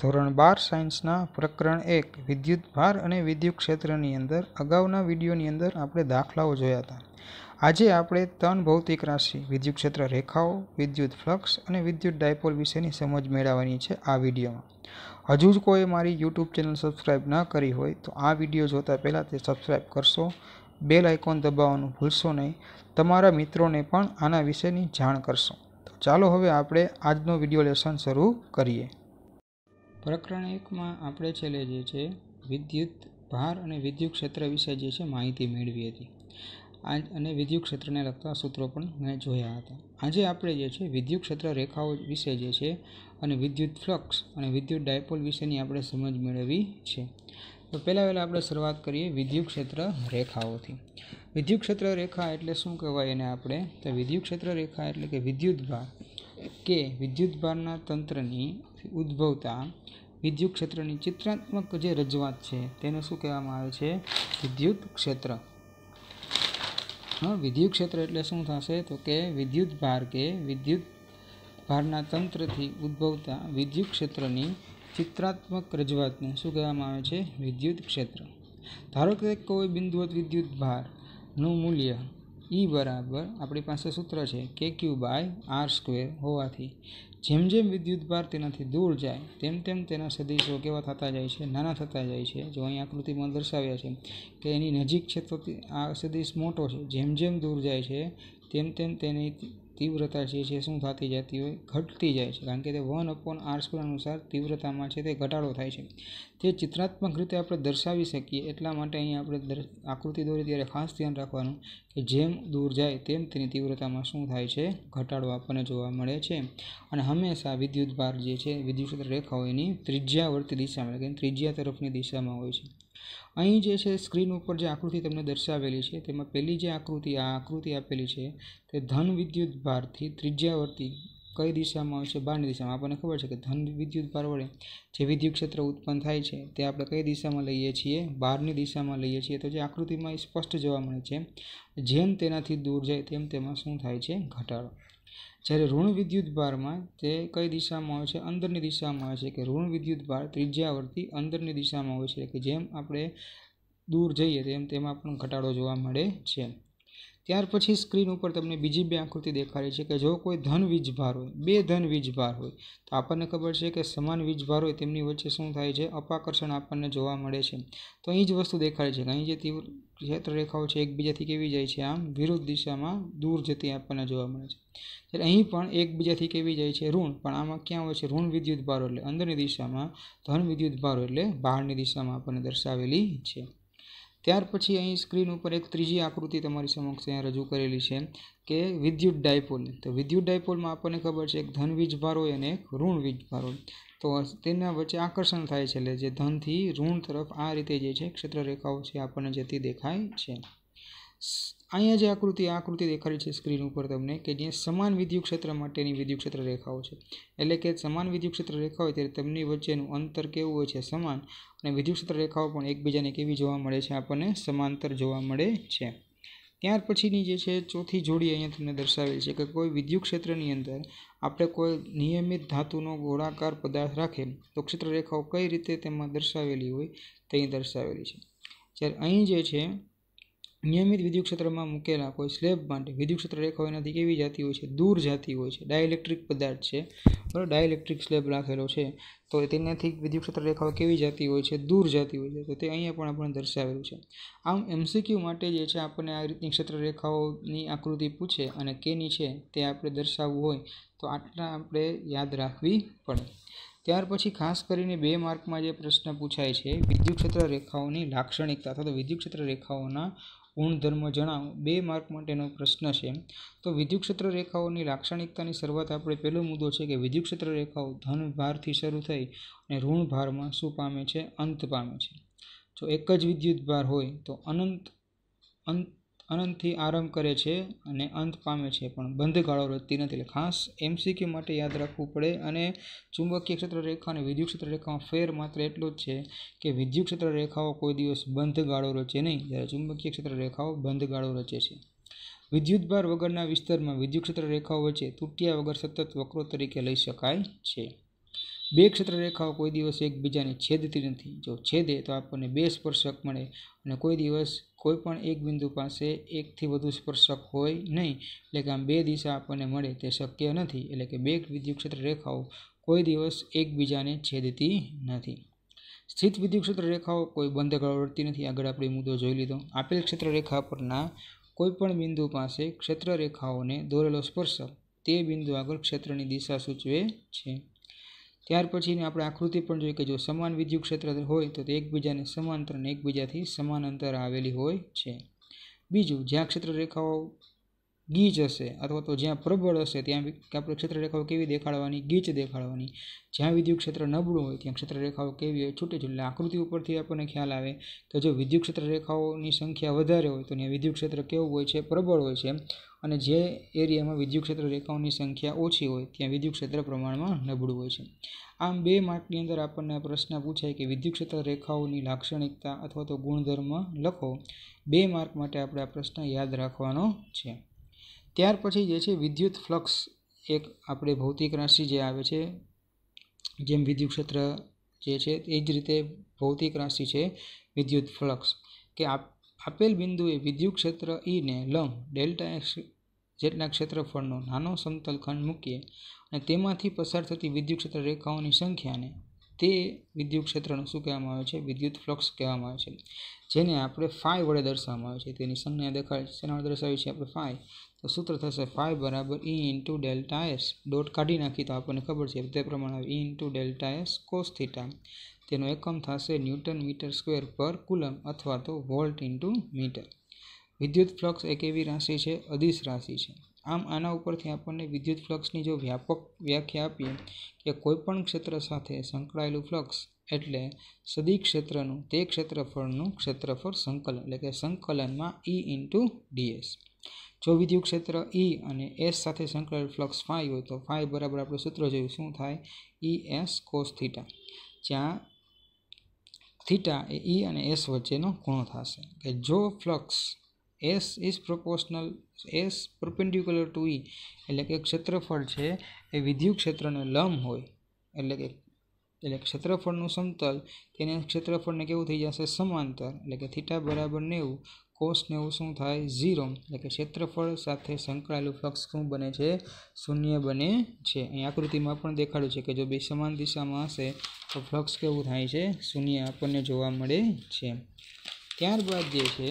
ધોરણ બાર સાયન્સના પ્રકરણ એક વિદ્યુત ભાર અને વિદ્યુત ક્ષેત્રની અંદર અગાઉના વિડીયોની અંદર આપણે દાખલાઓ જોયા હતા આજે આપણે ત્રણ ભૌતિક રાશિ વિદ્યુત ક્ષેત્ર રેખાઓ વિદ્યુત ફ્લક્સ અને વિદ્યુત ડાયપોલ વિશેની સમજ મેળવવાની છે આ વિડીયોમાં હજુ જ કોઈ મારી યુટ્યુબ ચેનલ સબસ્ક્રાઈબ ન કરી હોય તો આ વિડીયો જોતાં પહેલાં તે સબસ્ક્રાઈબ કરશો બેલ આઇકોન દબાવવાનું ભૂલશો નહીં તમારા મિત્રોને પણ આના વિશેની જાણ કરશો તો ચાલો હવે આપણે આજનો વિડીયો લેસન શરૂ કરીએ પ્રકરણ એકમાં આપણે છેલ્લે જે છે વિદ્યુત ભાર અને વિદ્યુત ક્ષેત્ર વિશે જે છે માહિતી મેળવી હતી આ અને વિદ્યુત ક્ષેત્રને લગતા સૂત્રો પણ મેં જોયા હતા આજે આપણે જે છે વિદ્યુત ક્ષેત્ર રેખાઓ વિશે જે છે અને વિદ્યુત ફ્લક્સ અને વિદ્યુત ડાયપોલ વિશેની આપણે સમજ મેળવી છે તો પહેલાં પહેલાં આપણે શરૂઆત કરીએ વિદ્યુત ક્ષેત્ર રેખાઓથી વિદ્યુત ક્ષેત્ર રેખા એટલે શું કહેવાય એને આપણે તો વિદ્યુત ક્ષેત્ર રેખા એટલે કે વિદ્યુત ભાર કે વિદ્યુત ભારના તંત્રની ઉદ્ભવતા વિદ્યુત ક્ષેત્રની ચિત્રાત્મક જે રજૂઆત છે તેને શું કહેવામાં આવે છે વિદ્યુત ક્ષેત્ર વિદ્યુત ક્ષેત્ર એટલે શું થશે તો કે વિદ્યુત ભાર કે વિદ્યુત ભારના તંત્રથી ઉદ્ભવતા વિદ્યુત ક્ષેત્રની ચિત્રાત્મક રજૂઆતને શું કહેવામાં આવે છે વિદ્યુત ક્ષેત્ર ધારો કે કોઈ બિંદુવત વિદ્યુત ભારનું મૂલ્ય E બરાબર આપણી પાસે સૂત્ર છે કે ક્યુ બાય આર સ્ક્વેર હોવાથી જેમ જેમ વિદ્યુત ભાર તેનાથી દૂર જાય તેમ તેમ તેના સદીશો કેવા થતા જાય છે નાના થતા જાય છે જો અહીં આકૃતિમાં દર્શાવ્યા છે કે એની નજીક છે તો આ સદીશ મોટો છે જેમ જેમ દૂર જાય છે તેમ તેમ તેની તીવ્રતા જે છે શું થતી જતી હોય ઘટતી જાય છે કારણ કે તે વન અપોન આર સ્ક્વેર અનુસાર તીવ્રતામાં છે તે ઘટાડો થાય છે તે ચિત્રાત્મક રીતે આપણે દર્શાવી શકીએ એટલા માટે અહીં આપણે આકૃતિ દોરી ત્યારે ખાસ ધ્યાન રાખવાનું કે જેમ દૂર જાય તેમ તેની તીવ્રતામાં શું થાય છે ઘટાડો આપણને જોવા મળે છે અને હંમેશા વિદ્યુતભાર જે છે વિદ્યુત રેખા હોય એની ત્રિજ્યાવર્તી દિશામાં એટલે કે ત્રિજ્યા તરફની દિશામાં હોય છે અહીં જે છે સ્ક્રીન ઉપર જે આકૃતિ તમને દર્શાવેલી છે તેમાં પહેલી જે આકૃતિ આ આકૃતિ આપેલી છે તે ધન વિદ્યુત ભારથી ત્રિજ્યાવર્તી કઈ દિશામાં હોય છે બહારની દિશામાં આપણને ખબર છે કે ધન વિદ્યુત ભાર વડે જે વિદ્યુત ક્ષેત્ર ઉત્પન્ન થાય છે તે આપણે કઈ દિશામાં લઈએ છીએ બહારની દિશામાં લઈએ છીએ તો જે આકૃતિમાં સ્પષ્ટ જોવા મળે છે જેમ તેનાથી દૂર જાય તેમ તેમાં શું થાય છે ઘટાડો જ્યારે ઋણ વિદ્યુત ભારમાં તે કઈ દિશામાં હોય છે અંદરની દિશામાં હોય છે કે ઋણ વિદ્યુત ભાર ત્રિજ્યાવર્તી અંદરની દિશામાં હોય છે કે જેમ આપણે દૂર જઈએ તેમ તેમાં પણ ઘટાડો જોવા મળે છે ત્યાર પછી સ્ક્રીન ઉપર તમને બીજી બે આકૃતિ દેખાડી છે કે જો કોઈ ધન વીજભાર હોય બે ધન વીજભાર હોય તો આપણને ખબર છે કે સમાન વીજભાર હોય તેમની વચ્ચે શું થાય છે અપાકર્ષણ આપણને જોવા મળે છે તો અહીં જ વસ્તુ દેખાડે છે કે અહીં જે તીવ્ર ક્ષેત્ર રેખાઓ છે એકબીજાથી કેવી જાય છે આમ વિરુદ્ધ દિશામાં દૂર જતી આપણને જોવા મળે છે જ્યારે અહીં પણ એકબીજાથી કેવી જાય છે ઋણ પણ આમાં ક્યાં હોય છે ઋણ વિદ્યુત ભારો એટલે અંદરની દિશામાં ધન વિદ્યુત ભારો એટલે બહારની દિશામાં આપણને દર્શાવેલી છે ત્યાર પછી અહીં સ્ક્રીન ઉપર એક ત્રીજી આકૃતિ તમારી સમક્ષ અહીંયા રજૂ કરેલી છે કે વિદ્યુત ડાયપોલ તો વિદ્યુત ડાયપોલમાં આપણને ખબર છે એક ધન વીજભાર હોય અને એક ઋણ વીજભાર હોય તો તેના વચ્ચે આકર્ષણ થાય છે એટલે જે ધનથી ઋણ તરફ આ રીતે જે છે ક્ષેત્રરેખાઓ રેખાઓ છે આપણને જતી દેખાય છે અહીંયા જે આકૃતિ આકૃતિ દેખાડી છે સ્ક્રીન ઉપર તમને કે જે સમાન વિદ્યુત ક્ષેત્ર માટેની વિદ્યુત રેખાઓ છે એટલે કે સમાન વિદ્યુત રેખા હોય ત્યારે તેમની વચ્ચેનું અંતર કેવું હોય છે સમાન અને વિદ્યુત રેખાઓ પણ એકબીજાને કેવી જોવા મળે છે આપણને સમાંતર જોવા મળે છે ત્યાર પછીની જે છે ચોથી જોડી અહીંયા તમને દર્શાવેલી છે કે કોઈ વિદ્યુત ક્ષેત્રની અંદર આપણે કોઈ નિયમિત ધાતુનો ગોળાકાર પદાર્થ રાખે તો ક્ષેત્ર રેખાઓ કઈ રીતે તેમાં દર્શાવેલી હોય તે દર્શાવેલી છે જ્યારે અહીં જે છે નિયમિત વિદ્યુત ક્ષેત્રમાં મૂકેલા કોઈ સ્લેબ માટે વિદ્યુત ક્ષેત્ર રેખાઓ એનાથી કેવી જાતી હોય છે દૂર જાતી હોય છે ડાયલેક્ટ્રિક પદાર્થ છે બરાબર ડાયલેક્ટ્રિક સ્લેબ રાખેલો છે તો તેનાથી વિદ્યુત ક્ષેત્ર રેખાઓ કેવી જાતી હોય છે દૂર જાતી હોય છે તો તે અહીંયા પણ આપણને દર્શાવેલું છે આમ એમસીક્યુ માટે જે છે આપણને આ રીતની ક્ષેત્ર રેખાઓની આકૃતિ પૂછે અને કેની છે તે આપણે દર્શાવવું હોય તો આટલા આપણે યાદ રાખવી પડે ત્યાર પછી ખાસ કરીને બે માર્કમાં જે પ્રશ્ન પૂછાય છે વિદ્યુત ક્ષેત્ર રેખાઓની લાક્ષણિકતા અથવા તો વિદ્યુત ક્ષેત્ર રેખાઓના ગુણધર્મ જણાવો બે માર્ક માટેનો પ્રશ્ન છે તો વિદ્યુક્ષેત્ર રેખાઓની લાક્ષણિકતાની શરૂઆત આપણે પહેલો મુદ્દો છે કે વિદ્યુક્ષેત્ર રેખાઓ ધન ભારથી શરૂ થઈ અને ઋણ ભારમાં શું પામે છે અંત પામે છે જો એક જ વિદ્યુત ભાર હોય તો અનંત અંત અનંતથી આરંભ કરે છે અને અંત પામે છે પણ બંધ ગાળો રચતી નથી એટલે ખાસ એમસીક્યુ માટે યાદ રાખવું પડે અને ચુંબકીય ક્ષેત્ર રેખા અને વિદ્યુત ક્ષેત્ર રેખામાં ફેર માત્ર એટલો જ છે કે વિદ્યુત ક્ષેત્ર રેખાઓ કોઈ દિવસ બંધ ગાળો રચે નહીં જ્યારે ચુંબકીય ક્ષેત્ર રેખાઓ બંધ ગાળો રચે છે વિદ્યુતભાર વગરના વિસ્તારમાં વિદ્યુત ક્ષેત્ર રેખાઓ વચ્ચે તૂટ્યા વગર સતત વક્રો તરીકે લઈ શકાય છે બે ક્ષેત્ર રેખાઓ કોઈ દિવસ એકબીજાને છેદતી નથી જો છેદે તો આપણને બે સ્પર્શક મળે અને કોઈ દિવસ કોઈપણ એક બિંદુ પાસે એકથી વધુ સ્પર્શક હોય નહીં એટલે કે આમ બે દિશા આપણને મળે તે શક્ય નથી એટલે કે બે વિદ્યુતક્ષેત્ર રેખાઓ કોઈ દિવસ એકબીજાને છેદતી નથી સ્થિત વિદ્યુતક્ષેત્ર રેખાઓ કોઈ બંધ ગળ નથી આગળ આપણે મુદ્દો જોઈ લીધો આપેલ ક્ષેત્ર રેખા પરના કોઈપણ બિંદુ પાસે ક્ષેત્ર રેખાઓને દોરેલો સ્પર્શક તે બિંદુ આગળ ક્ષેત્રની દિશા સૂચવે છે ત્યાર પછીની આપણે આકૃતિ પણ જોઈએ કે જો સમાન વિદ્યુત ક્ષેત્ર હોય તો તે એકબીજાને સમાંતર અને એકબીજાથી સમાન અંતરે આવેલી હોય છે બીજું જ્યાં ક્ષેત્રરેખાઓ ગીચ હશે અથવા તો જ્યાં પ્રબળ હશે ત્યાં આપણે ક્ષેત્ર રેખાઓ કેવી દેખાડવાની ગીચ દેખાડવાની જ્યાં વિદ્યુત ક્ષેત્ર નબળું હોય ત્યાં ક્ષેત્ર કેવી હોય છૂટે છૂટે આકૃતિ ઉપરથી આપણને ખ્યાલ આવે કે જો વિદ્યુત ક્ષેત્ર રેખાઓની સંખ્યા વધારે હોય તો ત્યાં વિદ્યુત ક્ષેત્ર કેવું હોય છે પ્રબળ હોય છે અને જે એરિયામાં વિદ્યુત ક્ષેત્ર રેખાઓની સંખ્યા ઓછી હોય ત્યાં વિદ્યુત ક્ષેત્ર પ્રમાણમાં નબળું હોય છે આમ બે માર્કની અંદર આપણને પ્રશ્ન પૂછાય કે વિદ્યુત ક્ષેત્ર રેખાઓની લાક્ષણિકતા અથવા તો ગુણધર્મ લખો બે માર્ક માટે આપણે આ પ્રશ્ન યાદ રાખવાનો છે ત્યાર પછી જે છે વિદ્યુત ફ્લક્સ એક આપણે ભૌતિક રાશિ જે આવે છે જેમ વિદ્યુત ક્ષેત્ર જે છે એ જ રીતે ભૌતિક રાશિ છે વિદ્યુત ફ્લક્સ કે આપ આપેલ બિંદુએ વિદ્યુત ક્ષેત્ર ઈને e લંબ ડેલ્ટા એક્સ જેટના ક્ષેત્રફળનો નાનો સમતલ ખંડ મૂકીએ અને તેમાંથી પસાર થતી વિદ્યુત ક્ષેત્ર રેખાઓની સંખ્યાને તે વિદ્યુત ક્ષેત્રનું શું કહેવામાં આવે છે વિદ્યુત ફ્લક્સ કહેવામાં આવે છે જેને આપણે ફાઈ વડે દર્શાવવામાં આવે છે તેની સંજ્ઞા દેખાય શેના દર્શાવી છે આપણે ફાઈ તો સૂત્ર થશે ફાઈ બરાબર E into delta S dot કાઢી નાખી તો આપણને ખબર છે તે પ્રમાણે E into delta S cos theta તેનો એકમ થશે ન્યૂટન મીટર સ્ક્વેર પર કુલમ અથવા તો વોલ્ટ ઇન્ટુ મીટર વિદ્યુત ફ્લક્સ એક એવી રાશિ છે અધિશ રાશિ છે આમ આના ઉપરથી આપણને વિદ્યુત ફ્લક્સની જો વ્યાપક વ્યાખ્યા આપીએ કે કોઈપણ ક્ષેત્ર સાથે સંકળાયેલું ફ્લક્સ એટલે સદી ક્ષેત્રનું તે ક્ષેત્રફળનું ક્ષેત્રફળ સંકલન એટલે કે સંકલનમાં ઈ e ઇન્ટુ ડીએસ જો વિદ્યુત ક્ષેત્ર ઈ e અને એસ સાથે સંકળાયેલ ફ્લક્સ ફાઈ હોય તો ફાઈ બરાબર આપણું સૂત્ર જોયું શું થાય ઈ એસ કોસ થીટા જ્યાં થીટા એ ઈ અને એસ વચ્ચેનો ખૂણો થશે કે જો flux S is proportional S perpendicular to E એટલે કે ક્ષેત્રફળ છે એ વિદ્યુત ક્ષેત્રને લંબ હોય એટલે કે એટલે ક્ષેત્રફળનું સમતલ તેને ક્ષેત્રફળને કેવું થઈ જશે સમાંતર એટલે કે થીટા બરાબર નેવું કોષને એવું શું થાય ઝીરો એટલે કે ક્ષેત્રફળ સાથે સંકળાયેલું ફ્લક્સ શું બને છે શૂન્ય બને છે અહીં આકૃતિમાં પણ દેખાડ્યું છે કે જો બે સમાન દિશામાં હશે તો ફ્લક્સ કેવું થાય છે શૂન્ય આપણને જોવા મળે છે ત્યારબાદ જે છે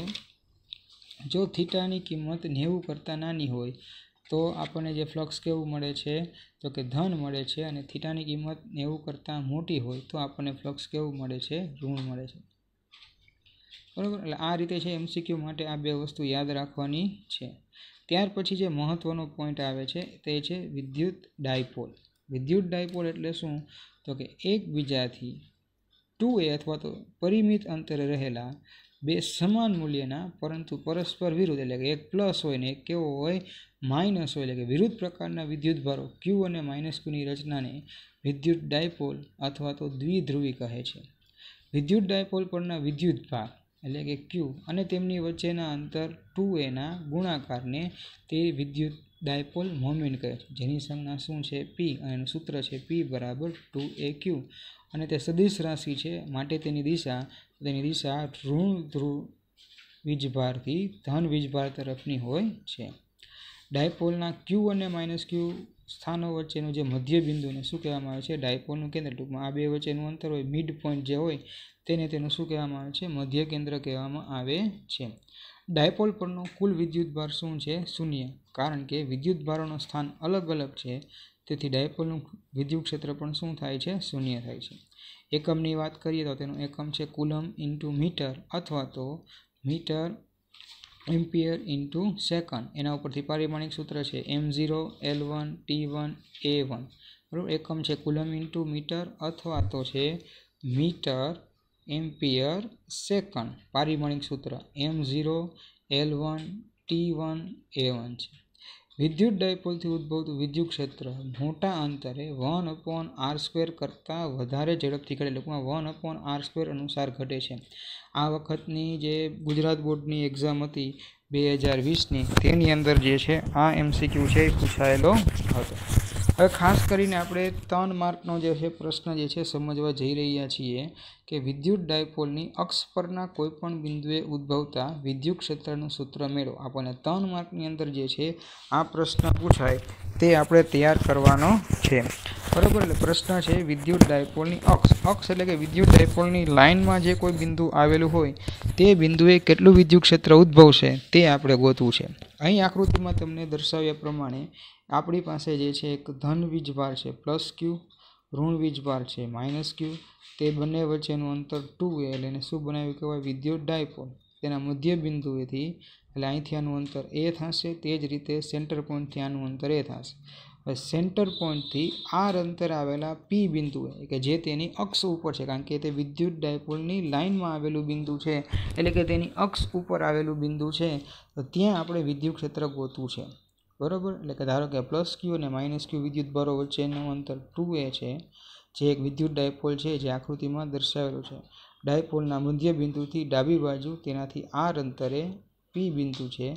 જો થીટાની કિંમત નેવું કરતાં નાની હોય તો આપણને જે ફ્લક્સ કેવું મળે છે તો કે ધન મળે છે અને થીટાની કિંમત નેવું કરતાં મોટી હોય તો આપણને ફ્લક્સ કેવું મળે છે ઋણ મળે છે બરાબર એટલે આ રીતે છે એમસીક્યુ માટે આ બે વસ્તુ યાદ રાખવાની છે ત્યાર પછી જે મહત્ત્વનો પોઈન્ટ આવે છે તે છે વિદ્યુત ડાયપોલ વિદ્યુત ડાયપોલ એટલે શું તો કે એકબીજાથી ટુ એ અથવા તો પરિમિત અંતરે રહેલા બે સમાન મૂલ્યના પરંતુ પરસ્પર વિરુદ્ધ એટલે કે એક પ્લસ હોય ને એક કેવો હોય માઇનસ હોય એટલે કે વિરુદ્ધ પ્રકારના વિદ્યુત વિદ્યુતભારો ક્યુ અને માઇનસ ક્યુની રચનાને વિદ્યુત ડાયપોલ અથવા તો દ્વિધ્રુવી કહે છે વિદ્યુત ડાયપોલ પરના વિદ્યુત વિદ્યુતભાર એટલે કે ક્યુ અને તેમની વચ્ચેના અંતર ટુ એના ગુણાકારને તે વિદ્યુત ડાયપોલ મોમેન્ટ કહે છે જેની સંજ્ઞા શું છે પી અને એનું સૂત્ર છે પી બરાબર ટુ એ ક્યુ અને તે સદિશ રાશિ છે માટે તેની દિશા તેની દિશા ઋણ ધ્રુવ વીજભારથી ધન વીજભાર તરફની હોય છે ડાયપોલના ક્યુ અને માઇનસ ક્યુ સ્થાનો વચ્ચેનું જે મધ્ય બિંદુને શું કહેવામાં આવે છે ડાયપોલનું કેન્દ્ર ટૂંકમાં આ બે વચ્ચેનું અંતર હોય મિડ પોઈન્ટ જે હોય તેને તેનું શું કહેવામાં આવે છે મધ્ય કેન્દ્ર કહેવામાં આવે છે ડાયપોલ પરનો કુલ વિદ્યુતભાર શું છે શૂન્ય કારણ કે વિદ્યુતભારોનું સ્થાન અલગ અલગ છે તેથી ડાયપોલનું વિદ્યુત ક્ષેત્ર પણ શું થાય છે શૂન્ય થાય છે એકમની વાત કરીએ તો તેનું એકમ છે કુલમ ઇન્ટુ મીટર અથવા તો મીટર એમ્પિયર ઇન્ટુ સેકન્ડ એના ઉપરથી પારિમાણિક સૂત્ર છે M zero L one T one A one બરાબર એકમ છે કુલમ ઇન્ટુ મીટર અથવા તો છે મીટર એમ્પિયર સેકન્ડ પારિમાણિક સૂત્ર M zero L one T one A one છે વિદ્યુત ડાયપોલથી ઉદ્ભવતું વિદ્યુત ક્ષેત્ર મોટા અંતરે વન અપોન આર સ્ક્વેર કરતાં વધારે ઝડપથી ઘટે લોકોમાં વન અપોન આર સ્ક્વેર અનુસાર ઘટે છે આ વખતની જે ગુજરાત બોર્ડની એક્ઝામ હતી બે હજાર વીસની તેની અંદર જે છે આ એમસીક્યુ છે એ પૂછાયેલો હતો હવે ખાસ કરીને આપણે ત્રણ માર્કનો જે છે પ્રશ્ન જે છે સમજવા જઈ રહ્યા છીએ કે વિદ્યુત ડાયપોલની અક્ષ પરના કોઈપણ બિંદુએ ઉદ્ભવતા વિદ્યુત ક્ષેત્રનું સૂત્ર મેળવો આપણને ત્રણ માર્કની અંદર જે છે આ પ્રશ્ન પૂછાય તે આપણે તૈયાર કરવાનો છે બરાબર એટલે પ્રશ્ન છે વિદ્યુત ડાયપોલની અક્ષ અક્ષ એટલે કે વિદ્યુત ડાયપોલની લાઇનમાં જે કોઈ બિંદુ આવેલું હોય તે બિંદુએ કેટલું વિદ્યુત ક્ષેત્ર ઉદ્ભવશે તે આપણે ગોતવું છે અહીં આકૃતિમાં તમને દર્શાવ્યા પ્રમાણે આપણી પાસે જે છે એક ધન વીજભાર છે પ્લસ ક્યુ ઋણ વીજભાર છે માઇનસ ક્યુ તે બંને વચ્ચેનું અંતર ટુ એ એટલે એને શું બનાવ્યું કહેવાય વિદ્યુત ડાયપોલ તેના મધ્ય બિંદુએથી એટલે અહીંથી આનું અંતર એ થશે તે જ રીતે સેન્ટર પોઈન્ટથી આનું અંતર એ થશે હવે સેન્ટર પોઈન્ટથી આર અંતર આવેલા પી બિંદુએ કે જે તેની અક્ષ ઉપર છે કારણ કે તે વિદ્યુત ડાયપોલની લાઇનમાં આવેલું બિંદુ છે એટલે કે તેની અક્ષ ઉપર આવેલું બિંદુ છે તો ત્યાં આપણે વિદ્યુત ક્ષેત્ર ગોતવું છે બરાબર એટલે કે ધારો કે પ્લસ ક્યુ અને માઇનસ ક્યુ વિદ્યુત ભારો વચ્ચેનું અંતર ટુ એ છે જે એક વિદ્યુત ડાયપોલ છે જે આકૃતિમાં દર્શાવેલું છે ડાયપોલના મધ્ય બિંદુથી ડાબી બાજુ તેનાથી આર અંતરે પી બિંદુ છે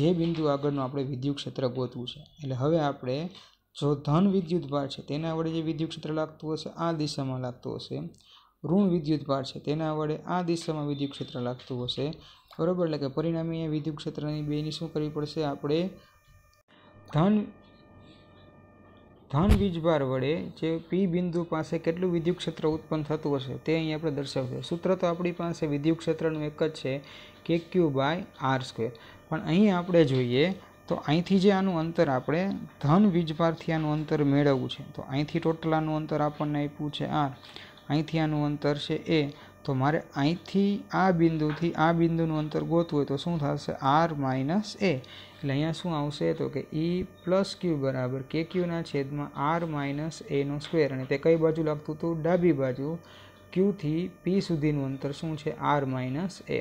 જે બિંદુ આગળનું આપણે વિદ્યુત ક્ષેત્ર ગોતવું છે એટલે હવે આપણે જો ધન વિદ્યુત ભાર છે તેના વડે જે વિદ્યુત ક્ષેત્ર લાગતું હશે આ દિશામાં લાગતું હશે ઋણ વિદ્યુત ભાર છે તેના વડે આ દિશામાં વિદ્યુત ક્ષેત્ર લાગતું હશે બરાબર એટલે કે પરિણામે વિદ્યુત ક્ષેત્રની બેની શું કરવી પડશે આપણે ધન ધન વીજભાર વડે જે પી બિંદુ પાસે કેટલું વિદ્યુત ક્ષેત્ર ઉત્પન્ન થતું હશે તે અહીં આપણે દર્શાવ્યું સૂત્ર તો આપણી પાસે વિદ્યુત ક્ષેત્રનું એક જ છે કે ક્યુ બાય આર સ્ક્વેર પણ અહીં આપણે જોઈએ તો અહીંથી જે આનું અંતર આપણે ધન વીજભારથી આનું અંતર મેળવવું છે તો અહીંથી ટોટલ આનું અંતર આપણને આપ્યું છે આર અહીંથી આનું અંતર છે એ તો મારે અહીંથી આ બિંદુથી આ બિંદુનું અંતર ગોતવું હોય તો શું થશે આર માઇનસ એ એટલે અહીંયા શું આવશે તો કે ઈ પ્લસ ક્યુ બરાબર કે ક્યુના છેદમાં આર માઇનસ એનો સ્ક્વેર અને તે કઈ બાજુ લાગતું હતું ડાબી બાજુ ક્યુથી પી સુધીનું અંતર શું છે આર માઇનસ એ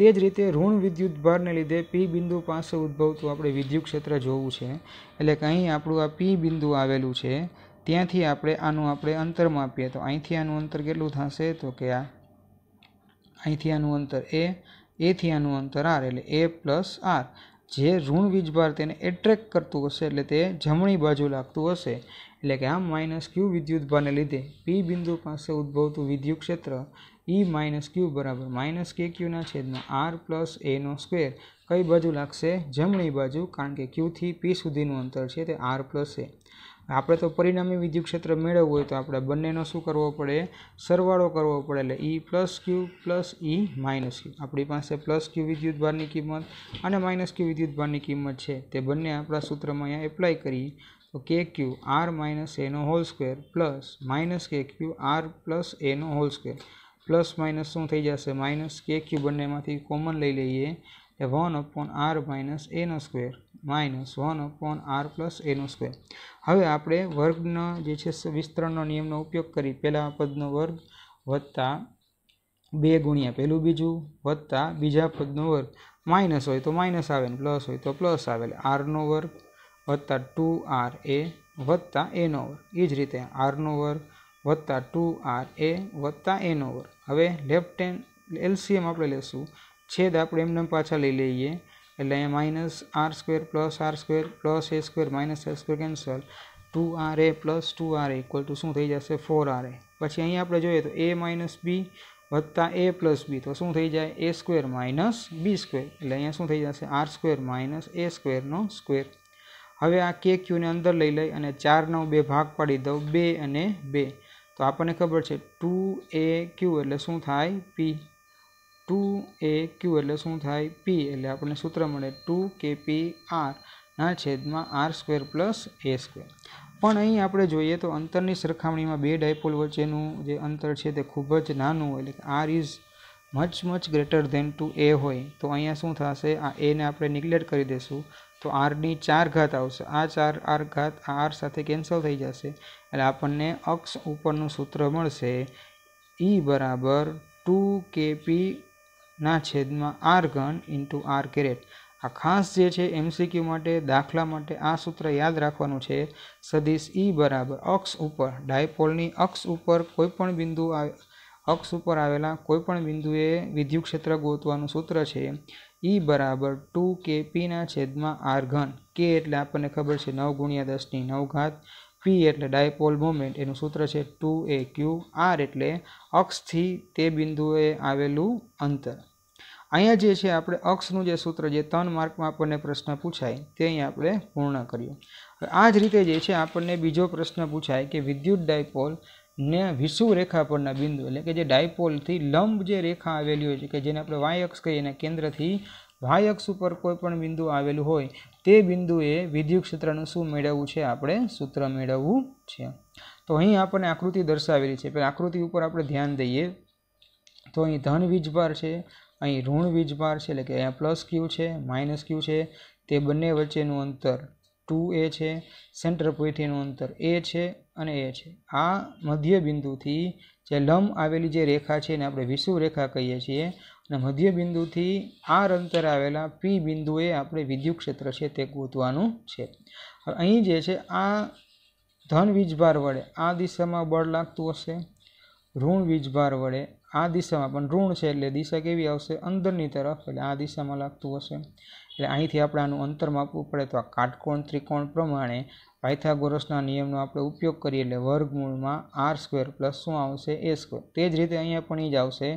તે જ રીતે ઋણ વિદ્યુત ભારને લીધે પી બિંદુ પાસે ઉદ્ભવતું આપણે વિદ્યુત ક્ષેત્ર જોવું છે એટલે કે અહીં આપણું આ પી બિંદુ આવેલું છે ત્યાંથી આપણે આનું આપણે અંતર માપીએ તો અહીંથી આનું અંતર કેટલું થશે તો કે આ અહીંથી આનું અંતર એ એથી આનું અંતર આર એટલે એ પ્લસ આર જે ઋણ વીજભાર તેને એટ્રેક્ટ કરતું હશે એટલે તે જમણી બાજુ લાગતું હશે એટલે કે આ માઇનસ ક્યુ વિદ્યુતભારને લીધે પી બિંદુ પાસે ઉદ્ભવતું વિદ્યુત ક્ષેત્ર ઈ e માઇનસ ક્યુ બરાબર માઇનસ કે ક્યુના છેદમાં આર પ્લસ એનો સ્ક્વેર કઈ બાજુ લાગશે જમણી બાજુ કારણ કે ક્યુથી પી સુધીનું અંતર છે તે આર પ્લસ એ આપણે તો પરિણામી ક્ષેત્ર મેળવવું હોય તો આપણે બંનેનો શું કરવો પડે સરવાળો કરવો પડે એટલે E plus Q plus E minus Q આપણી પાસે પ્લસ ક્યુ વિદ્યુતભારની કિંમત અને માઇનસ ક્યુ વિદ્યુત ભારની કિંમત છે તે બંને આપણા સૂત્રમાં અહીંયા એપ્લાય કરીએ તો કે ક્યુ આર માઇનસ એનો whole square plus minus K Q R plus એનો હોલ સ્ક્વેર પ્લસ માઇનસ શું થઈ જશે માઇનસ કે ક્યુ બંનેમાંથી કોમન લઈ લઈએ એ વન અપોન આર માઇનસ એનો square minus one upon R plus એનો સ્ક્વેર હવે આપણે વર્ગનો જે છે વિસ્તરણનો નિયમનો ઉપયોગ કરી પહેલા પદનો વર્ગ વત્તા બે ગુણ્યા પહેલું બીજું વત્તા બીજા પદનો વર્ગ માઇનસ હોય તો માઇનસ આવે ને પ્લસ હોય તો પ્લસ આવે એટલે આરનો વર્ગ વત્તા ટુ આર એ વત્તા એનો વર્ગ એ જ રીતે આરનો વર્ગ વત્તા ટુ આર એ વત્તા એનો વર્ગ હવે લેફ્ટ હેન્ડ એલસીએમ આપણે લેશું છેદ આપણે એમને પાછા લઈ લઈએ એટલે અહીંયા minus R square plus R square plus A square minus A square cancel two R A plus two R equal to શું થઈ જશે ફોર આર એ પછી અહીં આપણે જોઈએ તો એ માઇનસ બી વત્તા એ પ્લસ બી તો શું થઈ જાય A square minus B square એટલે અહીંયા શું થઈ જશે આર સ્ક્વેર માઇનસ એ સ્ક્વેરનો સ્ક્વેર હવે આ કે ક્યુને અંદર લઈ લઈ અને ચારનો બે ભાગ પાડી દઉં બે અને બે તો આપણને ખબર છે ટુ એ ક્યુ એટલે શું થાય પી ટુ એ ક્યુ એટલે શું થાય પી એટલે આપણને સૂત્ર મળે ટુ કે પી આરના છેદમાં R square plus A square પણ અહીં આપણે જોઈએ તો અંતરની સરખામણીમાં બે ડાયપોલ વચ્ચેનું જે અંતર છે તે ખૂબ જ નાનું એટલે કે R is much much greater than two A હોય તો અહીંયા શું થશે આ એને આપણે નિગ્લેક્ટ કરી દઈશું તો આરની ચાર ઘાત આવશે આ ચાર આર ઘાત આર સાથે કેન્સલ થઈ જશે એટલે આપણને અક્ષ ઉપરનું સૂત્ર મળશે ઈ બરાબર ટુ કેપી ના છેદમાં આર ઘન ઇન્ટુ આર કેરેટ આ ખાસ જે છે એમસીક્યુ માટે દાખલા માટે આ સૂત્ર યાદ રાખવાનું છે સદીશ ઈ e બરાબર અક્ષ ઉપર ડાયપોલની અક્ષ ઉપર કોઈપણ બિંદુ આવે અક્ષ ઉપર આવેલા કોઈપણ બિંદુએ વિદ્યુત ક્ષેત્ર ગોતવાનું સૂત્ર છે ઈ e બરાબર ટુ કે પીના છેદમાં આર ઘન કે એટલે આપણને ખબર છે નવ ગુણ્યા દસની નવ ઘાત પી એટલે ડાયપોલ મોમેન્ટ એનું સૂત્ર છે ટુ એ ક્યુ આર એટલે અક્ષથી તે બિંદુએ આવેલું અંતર અહીંયા જે છે આપણે અક્ષનું જે સૂત્ર જે ત્રણ માર્કમાં આપણને પ્રશ્ન પૂછાય તે અહીંયા આપણે પૂર્ણ કર્યો આ જ રીતે જે છે આપણને બીજો પ્રશ્ન પૂછાય કે વિદ્યુત ડાયપોલ ને રેખા પરના બિંદુ એટલે કે જે ડાયપોલથી લંબ જે રેખા આવેલી હોય છે કે જેને આપણે વાય અક્ષ કહીએ અને કેન્દ્રથી વાય અક્ષ ઉપર કોઈ પણ બિંદુ આવેલું હોય તે બિંદુએ વિદ્યુત ક્ષેત્રનું શું મેળવવું છે આપણે સૂત્ર મેળવવું છે તો અહીં આપણને આકૃતિ દર્શાવેલી છે પણ આકૃતિ ઉપર આપણે ધ્યાન દઈએ તો અહીં ધન વીજભાર છે અહીં ઋણ વીજભાર છે એટલે કે અહીંયા પ્લસ ક્યુ છે માઇનસ ક્યુ છે તે બંને વચ્ચેનું અંતર ટુ એ છે સેન્ટર પોઈન્ટનું અંતર એ છે અને એ છે આ મધ્ય બિંદુથી જે લંબ આવેલી જે રેખા છે એને આપણે વિષુવ રેખા કહીએ છીએ અને મધ્ય મધ્યબિંદુથી આર અંતર આવેલા પી બિંદુએ આપણે વિદ્યુત ક્ષેત્ર છે તે ગોતવાનું છે અહીં જે છે આ ધન વીજભાર વડે આ દિશામાં બળ લાગતું હશે ઋણ વીજભાર વડે આ દિશામાં પણ ઋણ છે એટલે દિશા કેવી આવશે અંદરની તરફ એટલે આ દિશામાં લાગતું હશે એટલે અહીંથી આપણે આનું અંતર માપવું પડે તો આ કાટકોણ ત્રિકોણ પ્રમાણે પાયથાગોરસના નિયમનો આપણે ઉપયોગ કરીએ એટલે વર્ગમૂળમાં આર સ્ક્વેર પ્લસ શું આવશે એ સ્ક્વેર તે જ રીતે અહીંયા પણ એ જ આવશે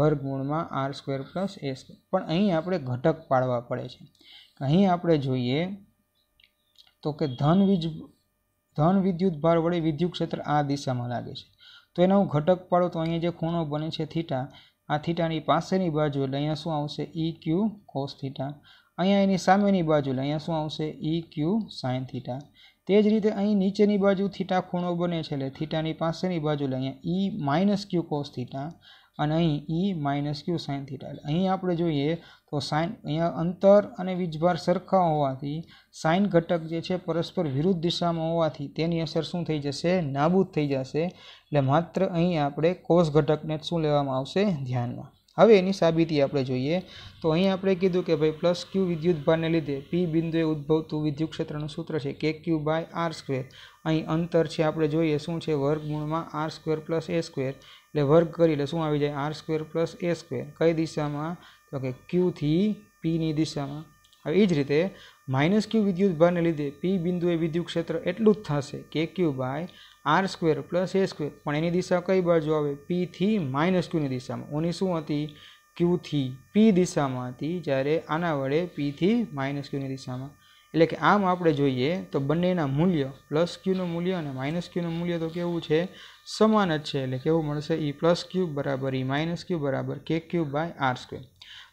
વર્ગમૂળમાં R square plus A square પણ અહીં આપણે ઘટક પાડવા પડે છે અહીં આપણે જોઈએ તો કે ધન વીજ ધન વિદ્યુત ભાર વડે વિદ્યુત ક્ષેત્ર આ દિશામાં લાગે છે તો એનો હું ઘટક પાડું તો અહીંયા જે ખૂણો બને છે થીટા આ થીટાની પાસેની બાજુ એટલે અહીંયા શું આવશે ઈ ક્યુ કોસ થીટા અહીંયા એની સામેની બાજુ એટલે અહીંયા શું આવશે ઇ ક્યુ સાઇન થીટા તે જ રીતે અહીં નીચેની બાજુ થીટા ખૂણો બને છે એટલે થીટાની પાસેની બાજુ એટલે અહીંયા E minus Q cos theta અને અહીં E minus Q sine theta એટલે અહીં આપણે જોઈએ તો સાઇન અહીંયા અંતર અને વીજભાર સરખા હોવાથી સાઇન ઘટક જે છે પરસ્પર વિરુદ્ધ દિશામાં હોવાથી તેની અસર શું થઈ જશે નાબૂદ થઈ જશે એટલે માત્ર અહીં આપણે કોષ ઘટકને શું લેવામાં આવશે ધ્યાનમાં હવે એની સાબિતી આપણે જોઈએ તો અહીં આપણે કીધું કે ભાઈ પ્લસ ક્યુ વિદ્યુત વિદ્યુતભારને લીધે પી બિંદુએ ઉદ્ભવતું વિદ્યુત ક્ષેત્રનું સૂત્ર છે કે ક્યુ બાય આર સ્ક્વેર અહીં અંતર છે આપણે જોઈએ શું છે વર્ગમૂળમાં R square plus A square એટલે વર્ગ કરીએ એટલે શું આવી જાય R square plus A square કઈ દિશામાં તો કે ક્યુથી પીની દિશામાં હવે એ જ રીતે માઇનસ ક્યુ વિદ્યુત ભારને લીધે પી બિંદુએ વિદ્યુત ક્ષેત્ર એટલું જ થશે K Q by R square plus A square પણ એની દિશા કઈ બાજુ આવે પીથી માઇનસ ક્યુની દિશામાં ઓની શું હતી ક્યુથી પી દિશામાં હતી જ્યારે આના વડે પીથી માઇનસ ક્યુની દિશામાં એટલે કે આમ આપણે જોઈએ તો બંનેના મૂલ્ય પ્લસ ક્યુનું મૂલ્ય અને માઇનસ ક્યુનું મૂલ્ય તો કેવું છે સમાન જ છે એટલે કેવું મળશે ઈ પ્લસ ક્યુ બરાબર ઈ માઇનસ ક્યુ બરાબર કે ક્યુ બાય આર સ્ક્વેર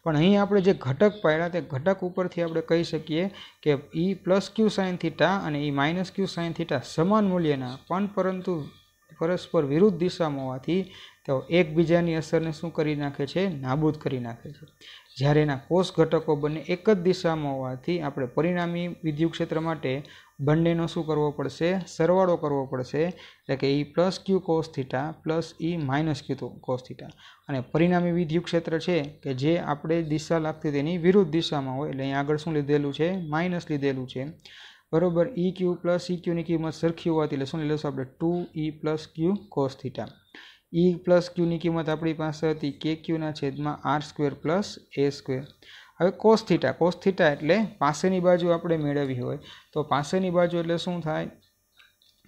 પણ અહીં આપણે જે ઘટક પાડ્યા તે ઘટક ઉપરથી આપણે કહી શકીએ કે E plus Q sine theta અને E minus Q sine theta સમાન મૂલ્યના પણ પરંતુ પરસ્પર વિરુદ્ધ દિશામાં હોવાથી તેઓ એકબીજાની અસરને શું કરી નાખે છે નાબૂદ કરી નાખે છે જ્યારે એના કોષ ઘટકો બંને એક જ દિશામાં હોવાથી આપણે પરિણામી વિદ્યુત ક્ષેત્ર માટે બંનેનો શું કરવો પડશે સરવાળો કરવો પડશે એટલે કે E plus Q cos theta plus E minus Q cos theta અને પરિણામી વિદ્યુત ક્ષેત્ર છે કે જે આપણે દિશા લાગતી તેની વિરુદ્ધ દિશામાં હોય એટલે અહીં આગળ શું લીધેલું છે માઇનસ લીધેલું છે બરાબર E e Q plus E e ક્યુની કિંમત સરખી હોવાથી એટલે શું લઈ લઈશું આપણે two E plus Q cos theta E plus ક્યુની કિંમત આપણી પાસે હતી કે ક્યુના છેદમાં R square plus A square હવે કોસ થીટા કોસ થીટા એટલે પાસેની બાજુ આપણે મેળવવી હોય તો પાસેની બાજુ એટલે શું થાય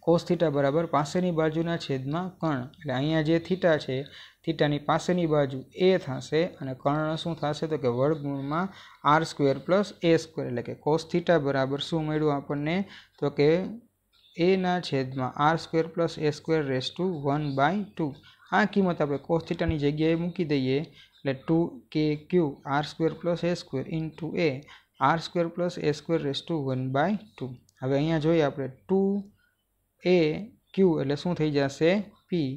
કોસ થીટા બરાબર પાસેની બાજુના છેદમાં કર્ણ એટલે અહીંયા જે થીટા છે થીટાની પાસેની બાજુ એ થશે અને કર્ણ શું થશે તો કે વર્ગમૂળમાં R square plus A square એટલે કે કોસ થીટા બરાબર શું મળ્યું આપણને તો કે એના છેદમાં R square plus A square raise to one by two આ કિંમત આપણે કોસ થીટાની જગ્યાએ મૂકી દઈએ એટલે two K Q R square plus A square into A R square plus A square raise to one by two હવે અહીંયા જોઈએ આપણે ટુ એ ક્યુ એટલે શું થઈ જશે પી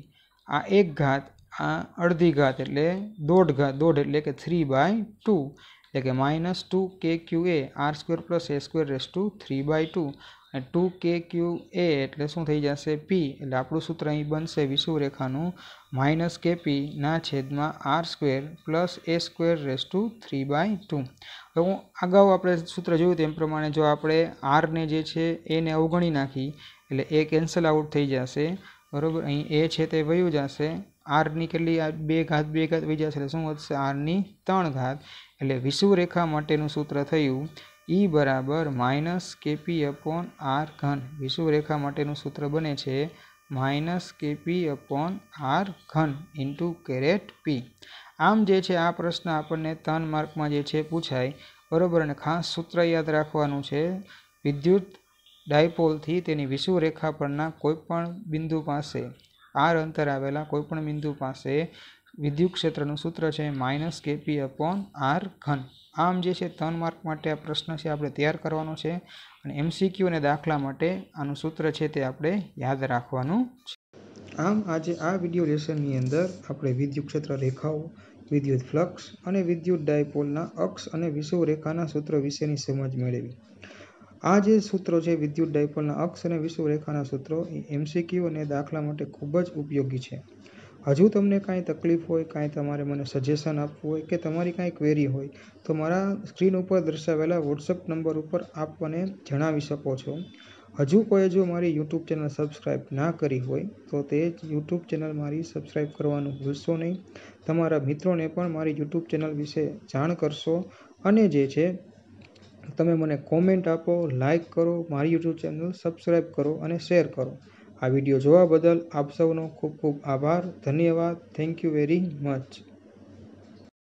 આ એક ઘાત આ અડધી ઘાત એટલે દોઢ ઘાત દોઢ એટલે કે થ્રી બાય ટુ એટલે કે minus two K Q A R square plus A square raise to three by two અને ટુ કે ક્યુ એ એટલે શું થઈ જશે પી એટલે આપણું સૂત્ર અહીં બનશે વિષુવરેખાનું માઇનસ કે પી ના છેદમાં R square plus A square raise to three by two હવે હું અગાઉ આપણે સૂત્ર જોયું તેમ પ્રમાણે જો આપણે આરને જે છે એને અવગણી નાખી એટલે એ કેન્સલ આઉટ થઈ જશે બરાબર અહીં એ છે તે વયું જશે આરની કેટલી બે ઘાત બે ઘાત વહી જશે એટલે શું વધશે આરની ત્રણ ઘાત એટલે વિષુવરેખા માટેનું સૂત્ર થયું ઈ e બરાબર માઇનસ કેપી અપોન આર ઘન વિષુવરેખા માટેનું સૂત્ર બને છે માઇનસ કેપી અપોન આર ઘન ઇન્ટુ કેરેટ પી આમ જે છે આ પ્રશ્ન આપણને ત્રણ માર્કમાં જે છે પૂછાય બરાબર અને ખાસ સૂત્ર યાદ રાખવાનું છે વિદ્યુત ડાયપોલથી તેની વિષુવરેખા પરના કોઈપણ બિંદુ પાસે આર અંતર આવેલા કોઈપણ બિંદુ પાસે વિદ્યુત ક્ષેત્રનું સૂત્ર છે માઇનસ કેપી અપોન આર ઘન આમ જે છે ત્રણ માર્ક માટે આ પ્રશ્ન છે આપણે તૈયાર કરવાનો છે અને એમસીક્યુ અને દાખલા માટે આનું સૂત્ર છે તે આપણે યાદ રાખવાનું છે આમ આજે આ વિડિયો લેસનની અંદર આપણે વિદ્યુત ક્ષેત્ર રેખાઓ વિદ્યુત ફ્લક્સ અને વિદ્યુત ડાયપોલના અક્ષ અને રેખાના સૂત્ર વિશેની સમજ મેળવી આ જે સૂત્રો છે વિદ્યુત ડાયપોલના અક્ષ અને વિષુવરેખાના સૂત્રો એ એમસીક્યુ અને દાખલા માટે ખૂબ જ ઉપયોગી છે હજુ તમને કાંઈ તકલીફ હોય કાંઈ તમારે મને સજેશન આપવું હોય કે તમારી કાંઈ ક્વેરી હોય તો મારા સ્ક્રીન ઉપર દર્શાવેલા વોટ્સઅપ નંબર ઉપર આપ મને જણાવી શકો છો હજુ કોઈ જો મારી યુટ્યુબ ચેનલ સબસ્ક્રાઈબ ના કરી હોય તો તે યુટ્યુબ ચેનલ મારી સબસ્ક્રાઈબ કરવાનું ભૂલશો નહીં તમારા મિત્રોને પણ મારી યુટ્યુબ ચેનલ વિશે જાણ કરશો અને જે છે તમે મને કોમેન્ટ આપો લાઇક કરો મારી યુટ્યુબ ચેનલ સબસ્ક્રાઈબ કરો અને શેર કરો આ વિડીયો જોવા બદલ આપ સૌનો ખૂબ ખૂબ આભાર ધન્યવાદ થેન્ક યુ વેરી મચ